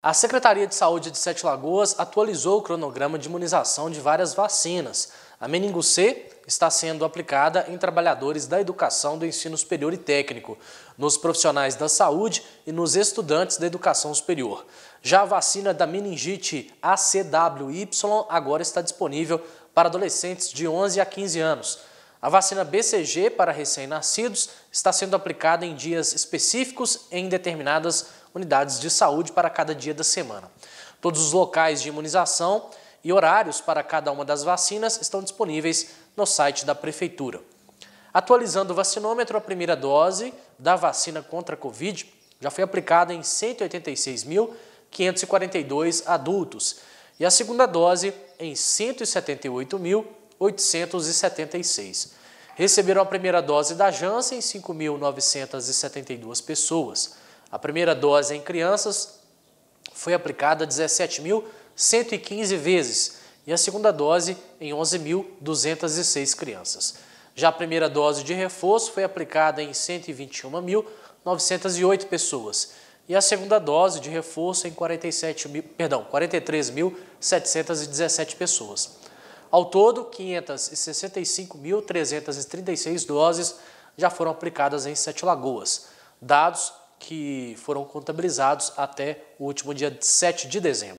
A Secretaria de Saúde de Sete Lagoas atualizou o cronograma de imunização de várias vacinas. A meningo C está sendo aplicada em trabalhadores da educação do ensino superior e técnico, nos profissionais da saúde e nos estudantes da educação superior. Já a vacina da meningite ACWY agora está disponível para adolescentes de 11 a 15 anos. A vacina BCG para recém-nascidos está sendo aplicada em dias específicos em determinadas unidades de saúde para cada dia da semana. Todos os locais de imunização e horários para cada uma das vacinas estão disponíveis no site da Prefeitura. Atualizando o vacinômetro, a primeira dose da vacina contra a Covid já foi aplicada em 186.542 adultos e a segunda dose em 178.876. Receberam a primeira dose da Janssen 5.972 pessoas. A primeira dose em crianças foi aplicada 17.115 vezes e a segunda dose em 11.206 crianças. Já a primeira dose de reforço foi aplicada em 121.908 pessoas e a segunda dose de reforço em 47 perdão, 43.717 pessoas. Ao todo, 565.336 doses já foram aplicadas em Sete Lagoas, dados que foram contabilizados até o último dia 7 de dezembro.